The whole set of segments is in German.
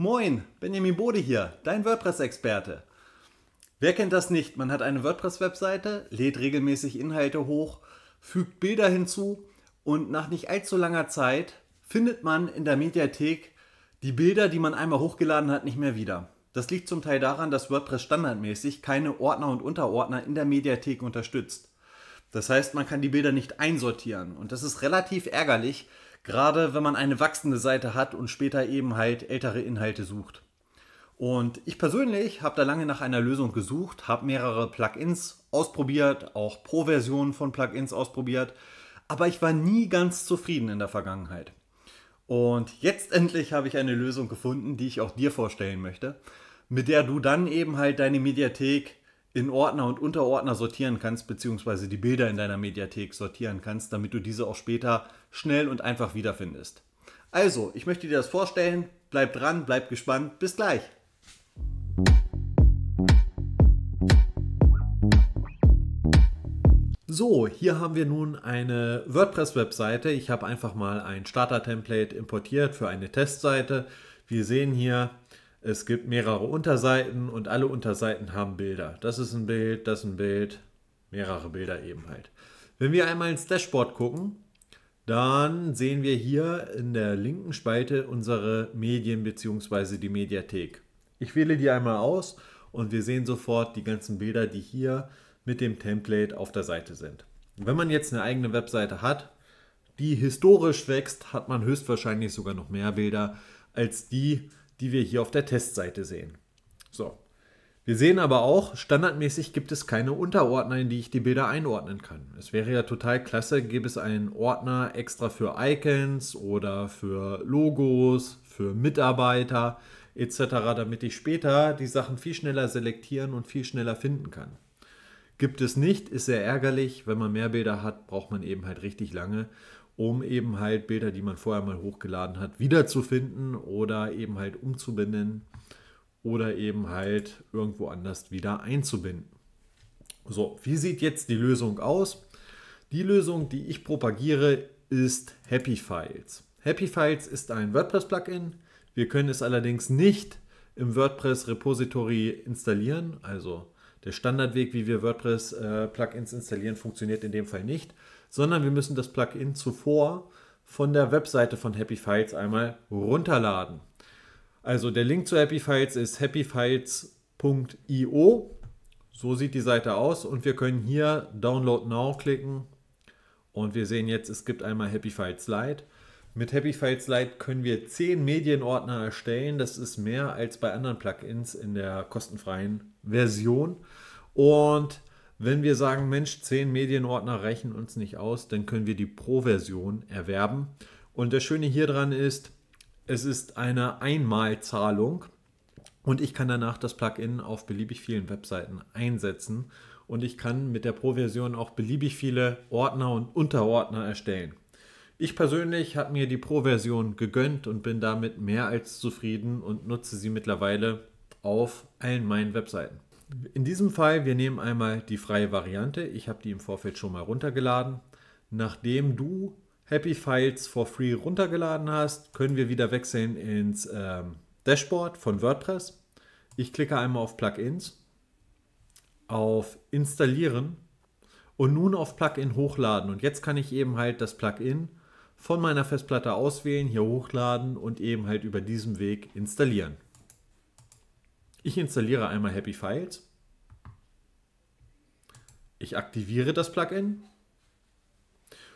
Moin, Benjamin Bode hier, dein WordPress-Experte. Wer kennt das nicht? Man hat eine WordPress-Webseite, lädt regelmäßig Inhalte hoch, fügt Bilder hinzu und nach nicht allzu langer Zeit findet man in der Mediathek die Bilder, die man einmal hochgeladen hat, nicht mehr wieder. Das liegt zum Teil daran, dass WordPress standardmäßig keine Ordner und Unterordner in der Mediathek unterstützt. Das heißt, man kann die Bilder nicht einsortieren und das ist relativ ärgerlich, Gerade wenn man eine wachsende Seite hat und später eben halt ältere Inhalte sucht. Und ich persönlich habe da lange nach einer Lösung gesucht, habe mehrere Plugins ausprobiert, auch Pro-Versionen von Plugins ausprobiert, aber ich war nie ganz zufrieden in der Vergangenheit. Und jetzt endlich habe ich eine Lösung gefunden, die ich auch dir vorstellen möchte, mit der du dann eben halt deine Mediathek in Ordner und Unterordner sortieren kannst, beziehungsweise die Bilder in deiner Mediathek sortieren kannst, damit du diese auch später schnell und einfach wiederfindest. Also, ich möchte dir das vorstellen. Bleib dran, bleib gespannt. Bis gleich. So, hier haben wir nun eine WordPress-Webseite. Ich habe einfach mal ein Starter-Template importiert für eine Testseite. Wir sehen hier, es gibt mehrere Unterseiten und alle Unterseiten haben Bilder. Das ist ein Bild, das ist ein Bild, mehrere Bilder eben halt. Wenn wir einmal ins Dashboard gucken, dann sehen wir hier in der linken Spalte unsere Medien bzw. die Mediathek. Ich wähle die einmal aus und wir sehen sofort die ganzen Bilder, die hier mit dem Template auf der Seite sind. Wenn man jetzt eine eigene Webseite hat, die historisch wächst, hat man höchstwahrscheinlich sogar noch mehr Bilder als die, die wir hier auf der Testseite sehen. So. Wir sehen aber auch, standardmäßig gibt es keine Unterordner, in die ich die Bilder einordnen kann. Es wäre ja total klasse, gäbe es einen Ordner extra für Icons oder für Logos, für Mitarbeiter etc., damit ich später die Sachen viel schneller selektieren und viel schneller finden kann. Gibt es nicht, ist sehr ärgerlich. Wenn man mehr Bilder hat, braucht man eben halt richtig lange um eben halt Bilder, die man vorher mal hochgeladen hat, wiederzufinden oder eben halt umzubinden oder eben halt irgendwo anders wieder einzubinden. So, wie sieht jetzt die Lösung aus? Die Lösung, die ich propagiere, ist Happy Files. Happy Files ist ein WordPress-Plugin. Wir können es allerdings nicht im WordPress-Repository installieren, also der Standardweg, wie wir WordPress-Plugins äh, installieren, funktioniert in dem Fall nicht, sondern wir müssen das Plugin zuvor von der Webseite von Happy Files einmal runterladen. Also der Link zu Happy Files ist happyfiles.io. So sieht die Seite aus und wir können hier Download Now klicken und wir sehen jetzt, es gibt einmal Happy Files Lite mit Happy Files Lite können wir 10 Medienordner erstellen. Das ist mehr als bei anderen Plugins in der kostenfreien Version. Und wenn wir sagen, Mensch, 10 Medienordner reichen uns nicht aus, dann können wir die Pro-Version erwerben. Und das Schöne hier dran ist, es ist eine Einmalzahlung und ich kann danach das Plugin auf beliebig vielen Webseiten einsetzen und ich kann mit der Pro-Version auch beliebig viele Ordner und Unterordner erstellen. Ich persönlich habe mir die Pro-Version gegönnt und bin damit mehr als zufrieden und nutze sie mittlerweile auf allen meinen Webseiten. In diesem Fall, wir nehmen einmal die freie Variante. Ich habe die im Vorfeld schon mal runtergeladen. Nachdem du Happy Files for Free runtergeladen hast, können wir wieder wechseln ins äh, Dashboard von WordPress. Ich klicke einmal auf Plugins, auf Installieren und nun auf Plugin hochladen. Und jetzt kann ich eben halt das Plugin von meiner Festplatte auswählen, hier hochladen und eben halt über diesem Weg installieren. Ich installiere einmal Happy Files. Ich aktiviere das Plugin.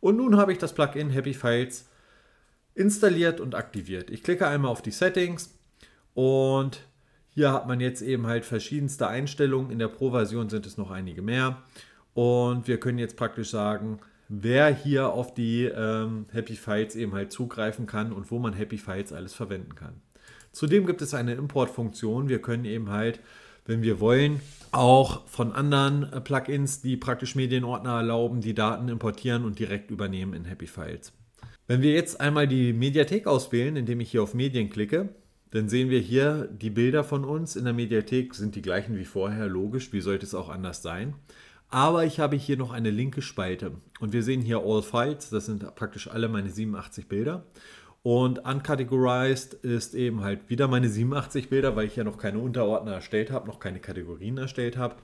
Und nun habe ich das Plugin Happy Files installiert und aktiviert. Ich klicke einmal auf die Settings und hier hat man jetzt eben halt verschiedenste Einstellungen. In der Pro-Version sind es noch einige mehr. Und wir können jetzt praktisch sagen, wer hier auf die ähm, Happy Files eben halt zugreifen kann und wo man Happy Files alles verwenden kann. Zudem gibt es eine Importfunktion. Wir können eben halt, wenn wir wollen, auch von anderen äh, Plugins, die praktisch Medienordner erlauben, die Daten importieren und direkt übernehmen in Happy Files. Wenn wir jetzt einmal die Mediathek auswählen, indem ich hier auf Medien klicke, dann sehen wir hier, die Bilder von uns in der Mediathek sind die gleichen wie vorher, logisch, wie sollte es auch anders sein. Aber ich habe hier noch eine linke Spalte und wir sehen hier All Files, das sind praktisch alle meine 87 Bilder. Und uncategorized ist eben halt wieder meine 87 Bilder, weil ich ja noch keine Unterordner erstellt habe, noch keine Kategorien erstellt habe.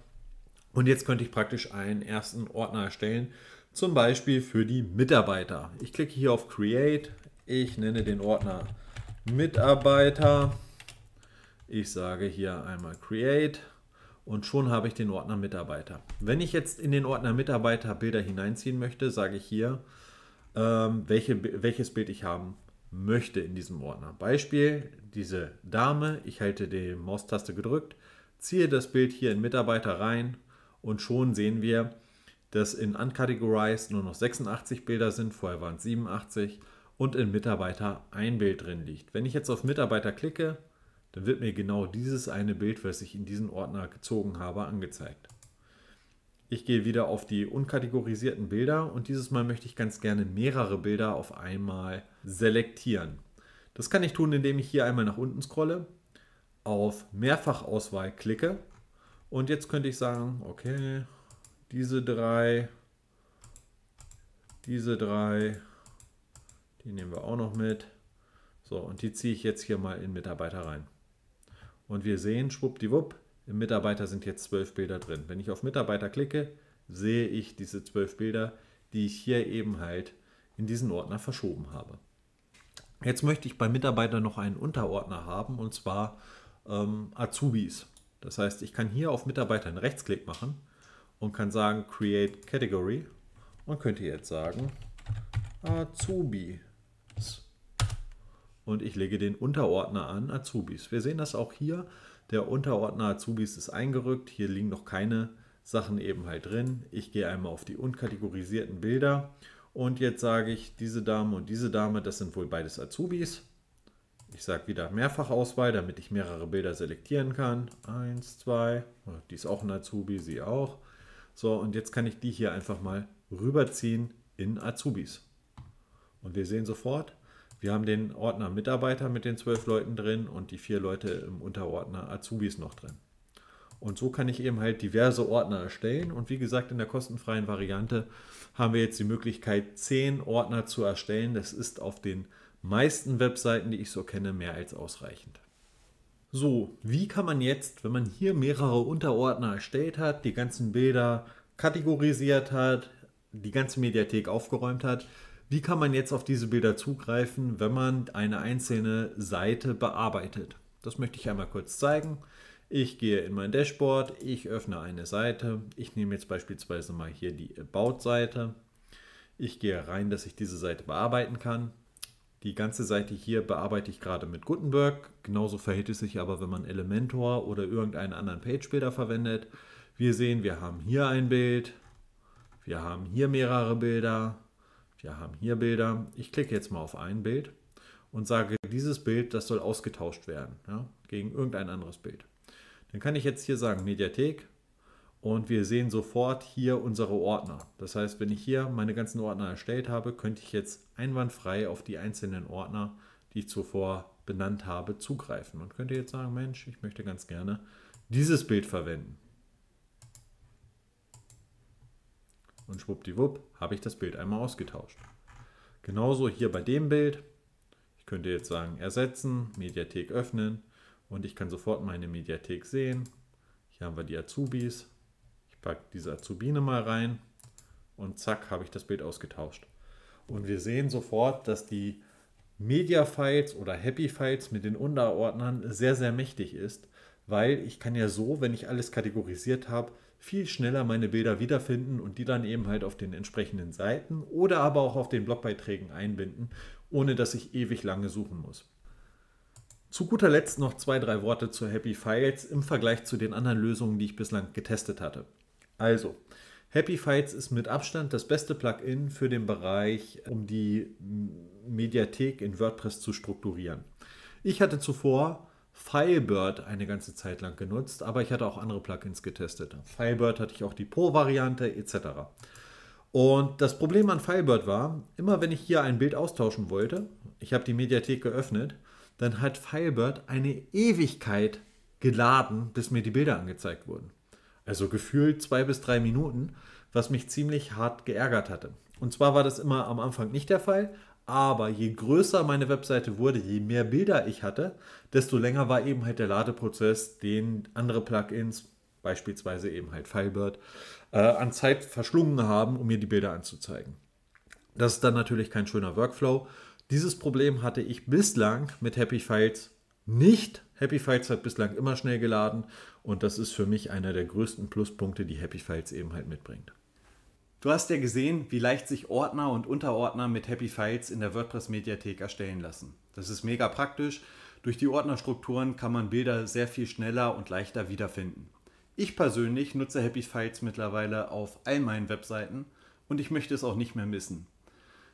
Und jetzt könnte ich praktisch einen ersten Ordner erstellen, zum Beispiel für die Mitarbeiter. Ich klicke hier auf Create, ich nenne den Ordner Mitarbeiter. Ich sage hier einmal Create und schon habe ich den Ordner Mitarbeiter. Wenn ich jetzt in den Ordner Mitarbeiter Bilder hineinziehen möchte, sage ich hier, ähm, welche, welches Bild ich haben möchte in diesem Ordner. Beispiel, diese Dame, ich halte die Maustaste gedrückt, ziehe das Bild hier in Mitarbeiter rein und schon sehen wir, dass in Uncategorized nur noch 86 Bilder sind, vorher waren es 87 und in Mitarbeiter ein Bild drin liegt. Wenn ich jetzt auf Mitarbeiter klicke, dann wird mir genau dieses eine Bild, was ich in diesen Ordner gezogen habe, angezeigt. Ich gehe wieder auf die unkategorisierten Bilder und dieses Mal möchte ich ganz gerne mehrere Bilder auf einmal selektieren. Das kann ich tun, indem ich hier einmal nach unten scrolle, auf Mehrfachauswahl klicke und jetzt könnte ich sagen, okay, diese drei, diese drei, die nehmen wir auch noch mit. So, und die ziehe ich jetzt hier mal in Mitarbeiter rein. Und wir sehen, schwuppdiwupp, im Mitarbeiter sind jetzt zwölf Bilder drin. Wenn ich auf Mitarbeiter klicke, sehe ich diese zwölf Bilder, die ich hier eben halt in diesen Ordner verschoben habe. Jetzt möchte ich bei Mitarbeiter noch einen Unterordner haben, und zwar ähm, Azubis. Das heißt, ich kann hier auf Mitarbeiter einen Rechtsklick machen und kann sagen Create Category und könnte jetzt sagen Azubis und ich lege den Unterordner an Azubis. Wir sehen das auch hier. Der Unterordner Azubis ist eingerückt. Hier liegen noch keine Sachen eben halt drin. Ich gehe einmal auf die unkategorisierten Bilder und jetzt sage ich, diese Dame und diese Dame, das sind wohl beides Azubis. Ich sage wieder Mehrfachauswahl, damit ich mehrere Bilder selektieren kann. Eins, zwei, oh, die ist auch ein Azubi, sie auch. So, und jetzt kann ich die hier einfach mal rüberziehen in Azubis. Und wir sehen sofort, wir haben den Ordner Mitarbeiter mit den zwölf Leuten drin und die vier Leute im Unterordner Azubis noch drin. Und so kann ich eben halt diverse Ordner erstellen. Und wie gesagt, in der kostenfreien Variante haben wir jetzt die Möglichkeit, zehn Ordner zu erstellen. Das ist auf den meisten Webseiten, die ich so kenne, mehr als ausreichend. So, wie kann man jetzt, wenn man hier mehrere Unterordner erstellt hat, die ganzen Bilder kategorisiert hat, die ganze Mediathek aufgeräumt hat, wie kann man jetzt auf diese Bilder zugreifen, wenn man eine einzelne Seite bearbeitet? Das möchte ich einmal kurz zeigen. Ich gehe in mein Dashboard, ich öffne eine Seite. Ich nehme jetzt beispielsweise mal hier die About-Seite. Ich gehe rein, dass ich diese Seite bearbeiten kann. Die ganze Seite hier bearbeite ich gerade mit Gutenberg. Genauso verhält es sich aber, wenn man Elementor oder irgendeinen anderen page bilder verwendet. Wir sehen, wir haben hier ein Bild, wir haben hier mehrere Bilder, wir haben hier Bilder. Ich klicke jetzt mal auf ein Bild und sage, dieses Bild, das soll ausgetauscht werden ja, gegen irgendein anderes Bild. Dann kann ich jetzt hier sagen Mediathek und wir sehen sofort hier unsere Ordner. Das heißt, wenn ich hier meine ganzen Ordner erstellt habe, könnte ich jetzt einwandfrei auf die einzelnen Ordner, die ich zuvor benannt habe, zugreifen und könnte jetzt sagen, Mensch, ich möchte ganz gerne dieses Bild verwenden. und schwuppdiwupp habe ich das Bild einmal ausgetauscht. Genauso hier bei dem Bild. Ich könnte jetzt sagen ersetzen, Mediathek öffnen und ich kann sofort meine Mediathek sehen. Hier haben wir die Azubis. Ich packe diese Azubine mal rein und zack habe ich das Bild ausgetauscht. Und wir sehen sofort, dass die Media-Files oder Happy-Files mit den Unterordnern sehr, sehr mächtig ist, weil ich kann ja so, wenn ich alles kategorisiert habe, viel schneller meine Bilder wiederfinden und die dann eben halt auf den entsprechenden Seiten oder aber auch auf den Blogbeiträgen einbinden, ohne dass ich ewig lange suchen muss. Zu guter Letzt noch zwei, drei Worte zu Happy Files im Vergleich zu den anderen Lösungen, die ich bislang getestet hatte. Also, Happy Files ist mit Abstand das beste Plugin für den Bereich, um die Mediathek in WordPress zu strukturieren. Ich hatte zuvor Filebird eine ganze Zeit lang genutzt, aber ich hatte auch andere Plugins getestet. Filebird hatte ich auch die Pro-Variante etc. Und das Problem an Filebird war, immer wenn ich hier ein Bild austauschen wollte, ich habe die Mediathek geöffnet, dann hat Filebird eine Ewigkeit geladen, bis mir die Bilder angezeigt wurden. Also gefühlt zwei bis drei Minuten, was mich ziemlich hart geärgert hatte. Und zwar war das immer am Anfang nicht der Fall, aber je größer meine Webseite wurde, je mehr Bilder ich hatte, desto länger war eben halt der Ladeprozess, den andere Plugins, beispielsweise eben halt Filebird, äh, an Zeit verschlungen haben, um mir die Bilder anzuzeigen. Das ist dann natürlich kein schöner Workflow. Dieses Problem hatte ich bislang mit Happy Files nicht. Happy Files hat bislang immer schnell geladen und das ist für mich einer der größten Pluspunkte, die Happy Files eben halt mitbringt. Du hast ja gesehen, wie leicht sich Ordner und Unterordner mit Happy Files in der WordPress-Mediathek erstellen lassen. Das ist mega praktisch. Durch die Ordnerstrukturen kann man Bilder sehr viel schneller und leichter wiederfinden. Ich persönlich nutze Happy Files mittlerweile auf all meinen Webseiten und ich möchte es auch nicht mehr missen.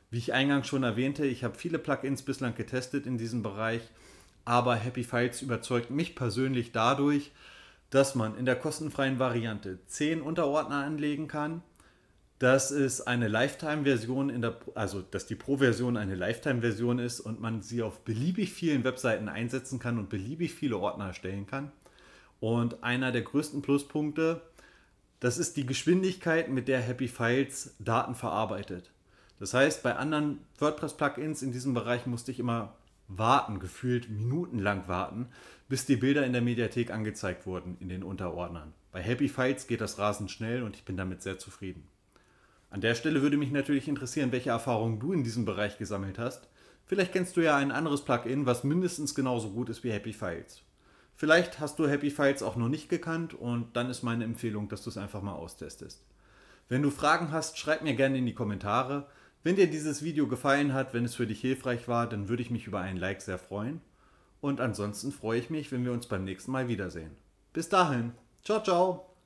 Wie ich eingangs schon erwähnte, ich habe viele Plugins bislang getestet in diesem Bereich, aber Happy Files überzeugt mich persönlich dadurch, dass man in der kostenfreien Variante 10 Unterordner anlegen kann, dass es eine Lifetime-Version in der, also dass die Pro-Version eine Lifetime-Version ist und man sie auf beliebig vielen Webseiten einsetzen kann und beliebig viele Ordner erstellen kann. Und einer der größten Pluspunkte, das ist die Geschwindigkeit, mit der Happy Files Daten verarbeitet. Das heißt, bei anderen WordPress-Plugins in diesem Bereich musste ich immer warten, gefühlt minutenlang warten, bis die Bilder in der Mediathek angezeigt wurden in den Unterordnern. Bei Happy Files geht das rasend schnell und ich bin damit sehr zufrieden. An der Stelle würde mich natürlich interessieren, welche Erfahrungen du in diesem Bereich gesammelt hast. Vielleicht kennst du ja ein anderes Plugin, was mindestens genauso gut ist wie Happy Files. Vielleicht hast du Happy Files auch noch nicht gekannt und dann ist meine Empfehlung, dass du es einfach mal austestest. Wenn du Fragen hast, schreib mir gerne in die Kommentare. Wenn dir dieses Video gefallen hat, wenn es für dich hilfreich war, dann würde ich mich über ein Like sehr freuen. Und ansonsten freue ich mich, wenn wir uns beim nächsten Mal wiedersehen. Bis dahin, ciao, ciao!